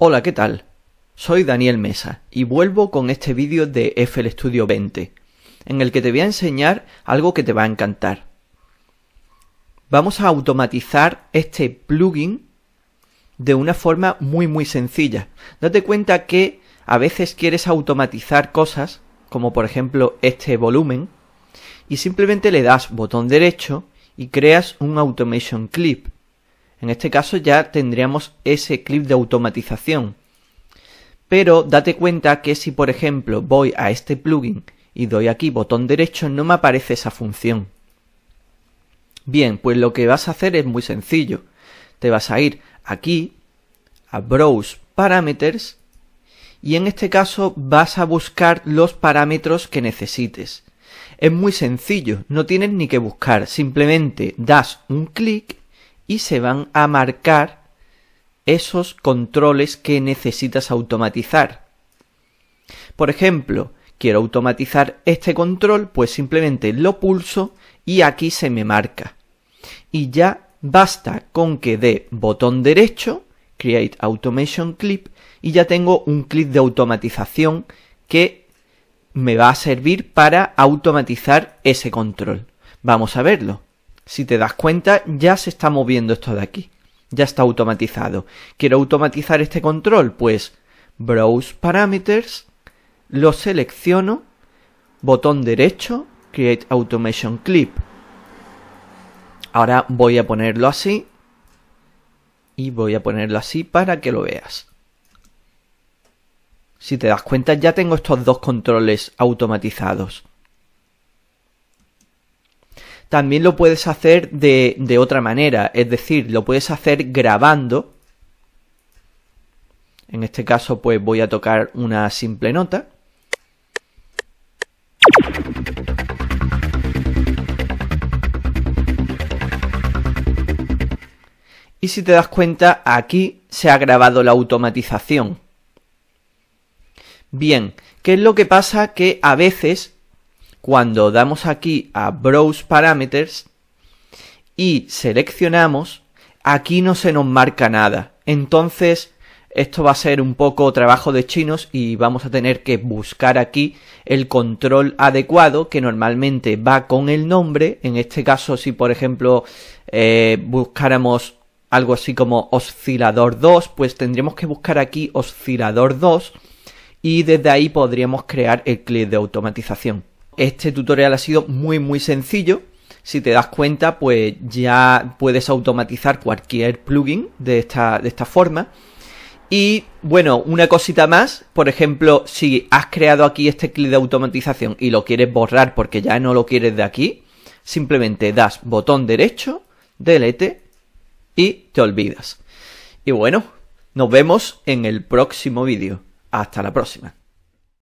Hola, ¿qué tal? Soy Daniel Mesa y vuelvo con este vídeo de FL Studio 20, en el que te voy a enseñar algo que te va a encantar. Vamos a automatizar este plugin de una forma muy muy sencilla. Date cuenta que a veces quieres automatizar cosas, como por ejemplo este volumen, y simplemente le das botón derecho y creas un automation clip en este caso ya tendríamos ese clip de automatización. Pero date cuenta que si por ejemplo voy a este plugin y doy aquí botón derecho no me aparece esa función. Bien, pues lo que vas a hacer es muy sencillo. Te vas a ir aquí a Browse Parameters y en este caso vas a buscar los parámetros que necesites. Es muy sencillo, no tienes ni que buscar, simplemente das un clic y se van a marcar esos controles que necesitas automatizar. Por ejemplo, quiero automatizar este control, pues simplemente lo pulso y aquí se me marca. Y ya basta con que dé botón derecho, Create Automation Clip, y ya tengo un clip de automatización que me va a servir para automatizar ese control. Vamos a verlo si te das cuenta, ya se está moviendo esto de aquí. Ya está automatizado. ¿Quiero automatizar este control? Pues Browse Parameters, lo selecciono, botón derecho, Create Automation Clip. Ahora voy a ponerlo así y voy a ponerlo así para que lo veas. Si te das cuenta ya tengo estos dos controles automatizados también lo puedes hacer de, de otra manera, es decir, lo puedes hacer grabando. En este caso, pues voy a tocar una simple nota. Y si te das cuenta, aquí se ha grabado la automatización. Bien, ¿qué es lo que pasa? Que a veces cuando damos aquí a Browse Parameters y seleccionamos, aquí no se nos marca nada. Entonces, esto va a ser un poco trabajo de chinos y vamos a tener que buscar aquí el control adecuado que normalmente va con el nombre. En este caso, si por ejemplo eh, buscáramos algo así como oscilador 2, pues tendríamos que buscar aquí oscilador 2 y desde ahí podríamos crear el clip de automatización. Este tutorial ha sido muy muy sencillo. Si te das cuenta, pues ya puedes automatizar cualquier plugin de esta, de esta forma. Y bueno, una cosita más, por ejemplo, si has creado aquí este clic de automatización y lo quieres borrar porque ya no lo quieres de aquí, simplemente das botón derecho, delete y te olvidas. Y bueno, nos vemos en el próximo vídeo. Hasta la próxima.